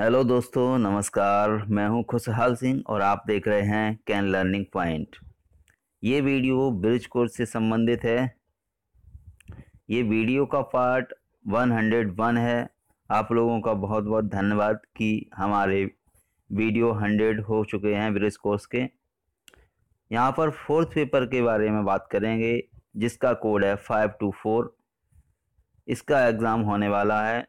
hello दोस्तों नमस्कार मैं हूं खुशहाल सिंह और आप देख रहे हैं कैन लर्निंग पॉइंट ये वीडियो ब्रिज कोर्स से संबंधित है ये वीडियो का पार्ट 101 है आप लोगों का बहुत बहुत धन्यवाद कि हमारे वीडियो 100 हो चुके हैं ब्रिज कोर्स के यहाँ पर फोर्थ पेपर के बारे में बात करेंगे जिसका कोड है फाइव टू फोर इसका एग्ज़ाम होने वाला है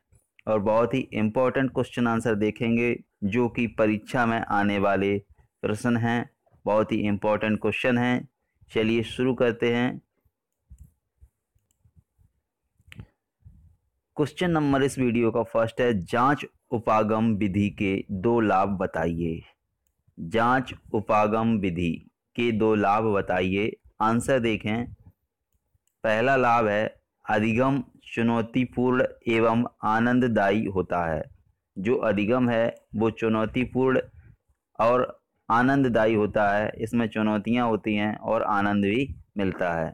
और बहुत ही इम्पोर्टेंट क्वेश्चन आंसर देखेंगे जो कि परीक्षा में आने वाले प्रश्न हैं बहुत ही इम्पोर्टेंट क्वेश्चन हैं चलिए शुरू करते हैं क्वेश्चन नंबर इस वीडियो का फर्स्ट है जांच उपागम विधि के दो लाभ बताइए जांच उपागम विधि के दो लाभ बताइए आंसर देखें पहला लाभ है अधिगम चुनौतीपूर्ण एवं आनंददायी होता है जो अधिगम है वो चुनौतीपूर्ण और आनंददायी होता है इसमें चुनौतियाँ होती हैं और आनंद भी मिलता है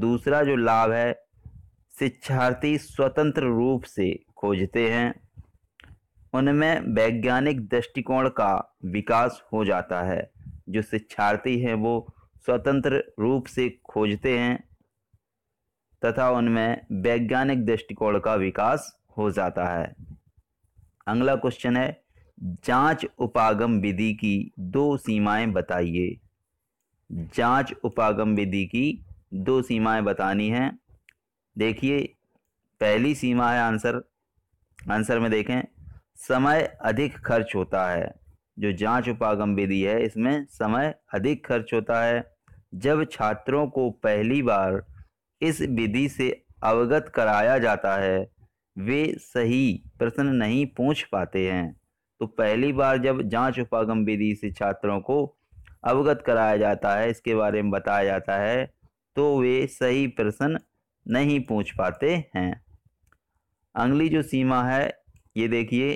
दूसरा जो लाभ है शिक्षार्थी स्वतंत्र रूप से खोजते हैं उनमें वैज्ञानिक दृष्टिकोण का विकास हो जाता है जो शिक्षार्थी हैं वो स्वतंत्र रूप से खोजते हैं तथा उनमें वैज्ञानिक दृष्टिकोण का विकास हो जाता है अगला क्वेश्चन है जांच उपागम विधि की दो सीमाएं बताइए जांच उपागम विधि की दो सीमाएं बतानी हैं देखिए पहली सीमा है आंसर आंसर में देखें समय अधिक खर्च होता है जो जांच उपागम विधि है इसमें समय अधिक खर्च होता है जब छात्रों को पहली बार इस विधि से अवगत कराया जाता है वे सही प्रश्न नहीं पूछ पाते हैं तो पहली बार जब जांच उपागम विधि से छात्रों को अवगत कराया जाता है इसके बारे में बताया जाता है तो वे सही प्रश्न नहीं पूछ पाते हैं अगली जो सीमा है ये देखिए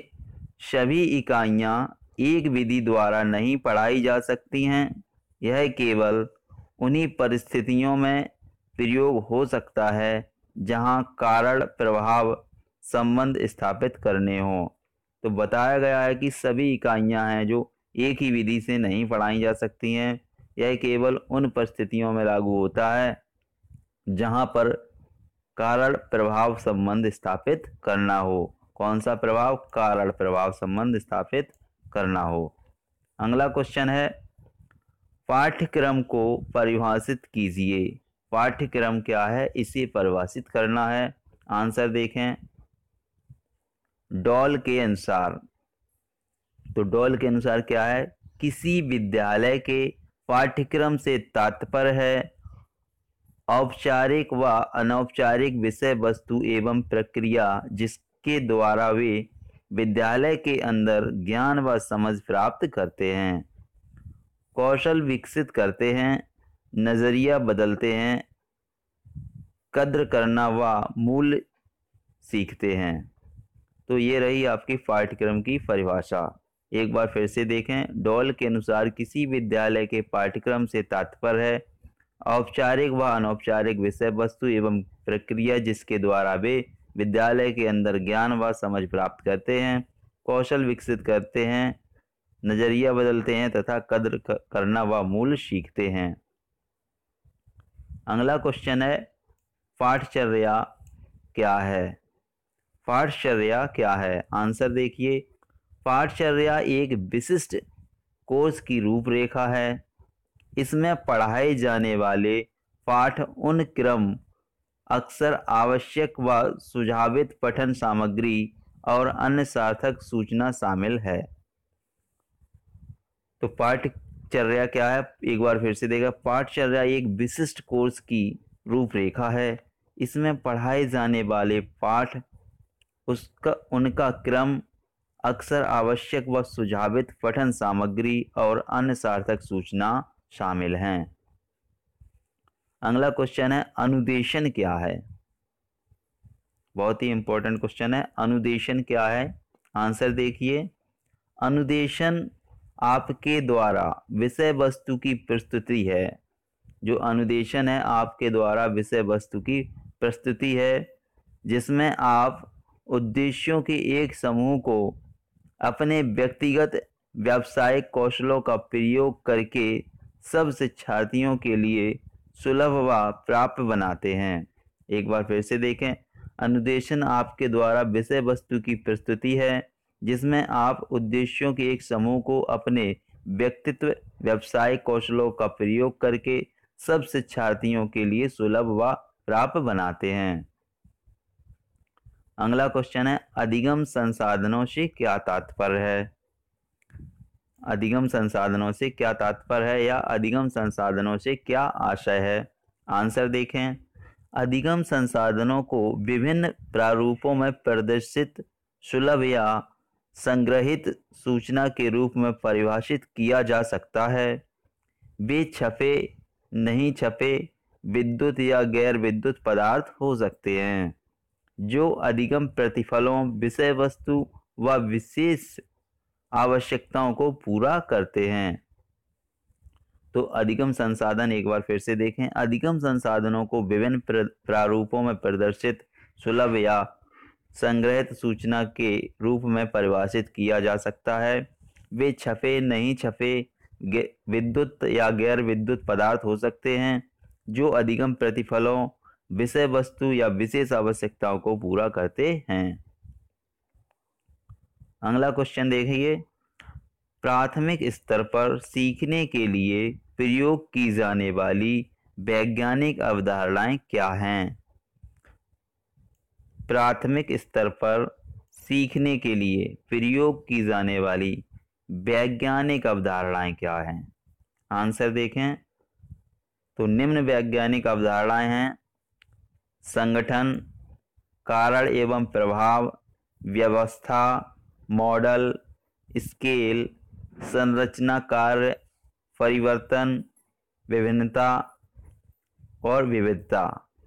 सभी इकाइयाँ एक विधि द्वारा नहीं पढ़ाई जा सकती हैं यह केवल उन्हीं परिस्थितियों में प्रयोग हो सकता है जहां कारण प्रभाव संबंध स्थापित करने हो तो बताया गया है कि सभी इकाइयां हैं जो एक ही विधि से नहीं पढ़ाई जा सकती हैं यह केवल उन परिस्थितियों में लागू होता है जहां पर कारण प्रभाव संबंध स्थापित करना हो कौन सा प्रभाव कारण प्रभाव संबंध स्थापित करना हो अगला क्वेश्चन है पाठ्यक्रम को परिभाषित कीजिए पाठ्यक्रम क्या है इसे परिभाषित करना है आंसर देखें डॉल के अनुसार तो डॉल के अनुसार क्या है किसी विद्यालय के पाठ्यक्रम से तात्पर्य है औपचारिक व अनौपचारिक विषय वस्तु एवं प्रक्रिया जिसके द्वारा वे विद्यालय के अंदर ज्ञान व समझ प्राप्त करते हैं कौशल विकसित करते हैं नज़रिया बदलते हैं कद्र करना व मूल सीखते हैं तो ये रही आपकी पाठ्यक्रम की परिभाषा एक बार फिर से देखें डॉल के अनुसार किसी विद्यालय के पाठ्यक्रम से तात्पर्य है औपचारिक व अनौपचारिक विषय वस्तु एवं प्रक्रिया जिसके द्वारा वे विद्यालय के अंदर ज्ञान व समझ प्राप्त करते हैं कौशल विकसित करते हैं नज़रिया बदलते हैं तथा कद्र करना व मूल सीखते हैं अगला क्वेश्चन है पाठचर्या क्या है पाठचर्या क्या है आंसर देखिए पाठचर्या एक विशिष्ट कोर्स की रूपरेखा है इसमें पढ़ाए जाने वाले पाठ उन क्रम अक्सर आवश्यक व सुझावित पठन सामग्री और अन्य सार्थक सूचना शामिल है तो पाठ चर्या क्या है एक बार फिर से देखा पाठचर्या एक विशिष्ट कोर्स की रूपरेखा है इसमें पढ़ाए जाने वाले पाठ उसका उनका क्रम अक्सर आवश्यक व सुझावित पठन सामग्री और अन्य सार्थक सूचना शामिल हैं अगला क्वेश्चन है अनुदेशन क्या है बहुत ही इंपॉर्टेंट क्वेश्चन है अनुदेशन क्या है आंसर देखिए अनुदेशन आपके द्वारा विषय वस्तु की प्रस्तुति है जो अनुदेशन है आपके द्वारा विषय वस्तु की प्रस्तुति है जिसमें आप उद्देश्यों के एक समूह को अपने व्यक्तिगत व्यावसायिक कौशलों का प्रयोग करके सब शिक्षार्थियों के लिए सुलभ व प्राप्त बनाते हैं एक बार फिर से देखें अनुदेशन आपके द्वारा विषय वस्तु की प्रस्तुति है जिसमें आप उद्देश्यों के एक समूह को अपने व्यक्तित्व व्यवसाय कौशलों का प्रयोग करके सब शिक्षार्थियों के लिए सुलभ व प्राप्त बनाते हैं अगला क्वेश्चन है अधिगम संसाधनों से क्या तात्पर्य है अधिगम संसाधनों से क्या तात्पर्य है या अधिगम संसाधनों से क्या आशय है आंसर देखें अधिगम संसाधनों को विभिन्न प्रारूपों में प्रदर्शित सुलभ या संग्रहित सूचना के रूप में परिभाषित किया जा सकता है वे छपे नहीं छपे विद्युत या गैर विद्युत पदार्थ हो सकते हैं जो अधिगम प्रतिफलों विषय वस्तु व विशेष आवश्यकताओं को पूरा करते हैं तो अधिगम संसाधन एक बार फिर से देखें अधिगम संसाधनों को विभिन्न प्रारूपों में प्रदर्शित सुलभ या संग्रहित सूचना के रूप में परिभाषित किया जा सकता है वे छपे नहीं छपे विद्युत या गैर विद्युत पदार्थ हो सकते हैं जो अधिगम प्रतिफलों विषय वस्तु या विशेष आवश्यकताओं को पूरा करते हैं अगला क्वेश्चन देखिए प्राथमिक स्तर पर सीखने के लिए प्रयोग की जाने वाली वैज्ञानिक अवधारणाएं क्या हैं प्राथमिक स्तर पर सीखने के लिए प्रयोग की जाने वाली वैज्ञानिक अवधारणाएं क्या हैं आंसर देखें तो निम्न वैज्ञानिक अवधारणाएं हैं संगठन कारण एवं प्रभाव व्यवस्था मॉडल स्केल संरचना कार्य परिवर्तन विभिन्नता और विविधता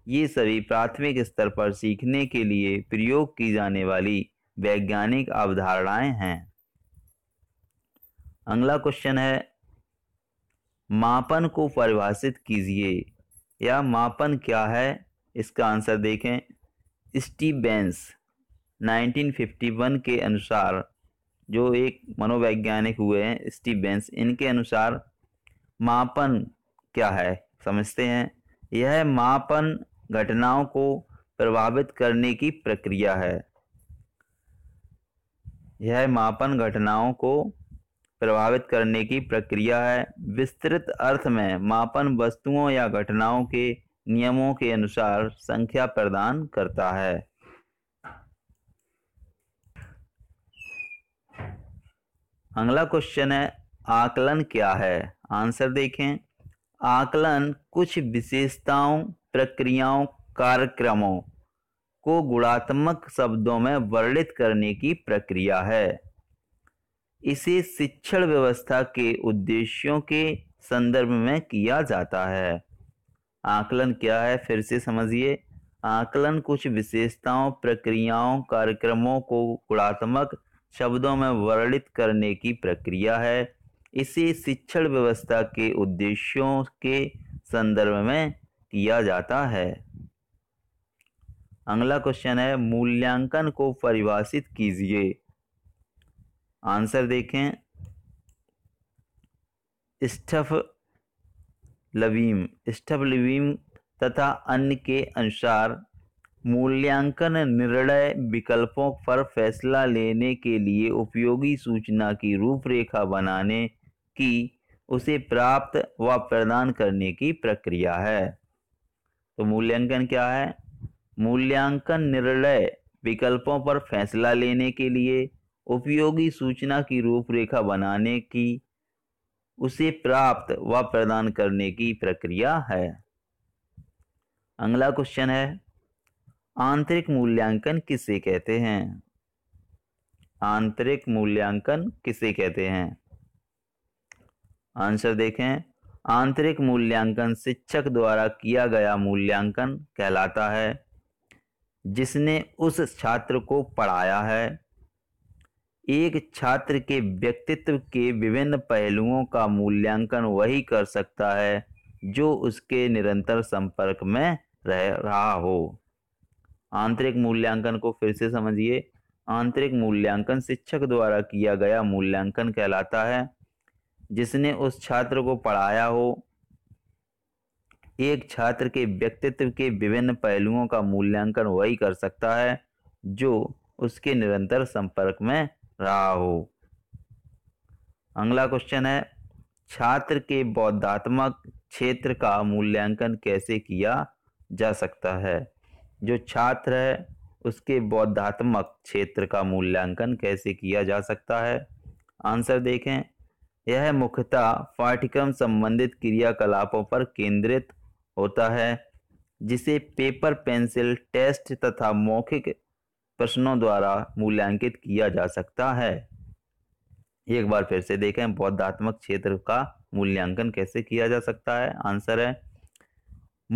ये सभी प्राथमिक स्तर पर सीखने के लिए प्रयोग की जाने वाली वैज्ञानिक अवधारणाएं हैं अगला क्वेश्चन है मापन को परिभाषित कीजिए या मापन क्या है इसका आंसर देखें स्टीबेंस 1951 के अनुसार जो एक मनोवैज्ञानिक हुए हैं स्टीबेंस इनके अनुसार मापन क्या है समझते हैं यह मापन घटनाओं को प्रभावित करने की प्रक्रिया है यह मापन घटनाओं को प्रभावित करने की प्रक्रिया है विस्तृत अर्थ में मापन वस्तुओं या घटनाओं के नियमों के अनुसार संख्या प्रदान करता है अगला क्वेश्चन है आकलन क्या है आंसर देखें आकलन कुछ विशेषताओं प्रक्रियाओं कार्यक्रमों को गुणात्मक शब्दों में वर्णित करने की प्रक्रिया है इसे शिक्षण व्यवस्था के उद्देश्यों के संदर्भ में किया जाता है आकलन क्या है फिर से समझिए आकलन कुछ विशेषताओं प्रक्रियाओं कार्यक्रमों को गुणात्मक शब्दों में वर्णित करने की प्रक्रिया है इसे शिक्षण व्यवस्था के उद्देश्यों के संदर्भ में किया जाता है अगला क्वेश्चन है मूल्यांकन को परिभाषित कीजिए आंसर देखें स्टफ लवीम स्टफ लवीम तथा अन्य के अनुसार मूल्यांकन निर्णय विकल्पों पर फैसला लेने के लिए उपयोगी सूचना की रूपरेखा बनाने की उसे प्राप्त व प्रदान करने की प्रक्रिया है तो मूल्यांकन क्या है मूल्यांकन निर्णय विकल्पों पर फैसला लेने के लिए उपयोगी सूचना की रूपरेखा बनाने की उसे प्राप्त व प्रदान करने की प्रक्रिया है अगला क्वेश्चन है आंतरिक मूल्यांकन किसे कहते हैं आंतरिक मूल्यांकन किसे कहते हैं आंसर देखें आंतरिक मूल्यांकन शिक्षक द्वारा किया गया मूल्यांकन कहलाता है जिसने उस छात्र को पढ़ाया है एक छात्र के व्यक्तित्व के विभिन्न पहलुओं का मूल्यांकन वही कर सकता है जो उसके निरंतर संपर्क में रह रहा हो आंतरिक मूल्यांकन को फिर से समझिए आंतरिक मूल्यांकन शिक्षक द्वारा किया गया मूल्यांकन कहलाता है जिसने उस छात्र को पढ़ाया हो एक छात्र के व्यक्तित्व के विभिन्न पहलुओं का मूल्यांकन वही कर सकता है जो उसके निरंतर संपर्क में रहा हो अगला क्वेश्चन है छात्र के बौद्धात्मक क्षेत्र का मूल्यांकन कैसे किया जा सकता है जो छात्र है उसके बौद्धात्मक क्षेत्र का मूल्यांकन कैसे किया जा सकता है आंसर देखें यह मुख्यतः पाठ्यक्रम संबंधित क्रियाकलापों पर केंद्रित होता है जिसे पेपर पेंसिल टेस्ट तथा मौखिक प्रश्नों द्वारा मूल्यांकित किया जा सकता है एक बार फिर से देखें बौद्धात्मक क्षेत्र का मूल्यांकन कैसे किया जा सकता है आंसर है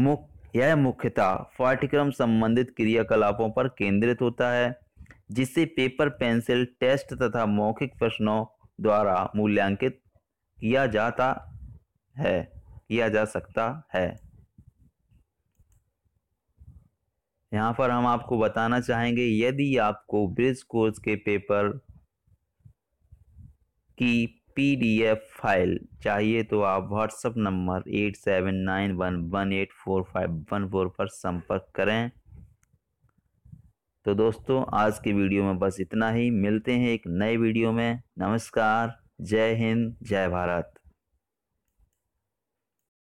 मुख यह मुख्यतः पाठ्यक्रम संबंधित क्रियाकलापों पर केंद्रित होता है जिसे पेपर पेंसिल टेस्ट तथा मौखिक प्रश्नों द्वारा मूल्यांकित किया जाता है किया जा सकता है यहाँ पर हम आपको बताना चाहेंगे यदि आपको ब्रिज कोर्स के पेपर की पीडीएफ फाइल चाहिए तो आप WhatsApp number eight seven nine one one eight four five one four पर संपर्क करें तो दोस्तों आज के वीडियो में बस इतना ही मिलते हैं एक नए वीडियो में नमस्कार जय हिंद जय भारत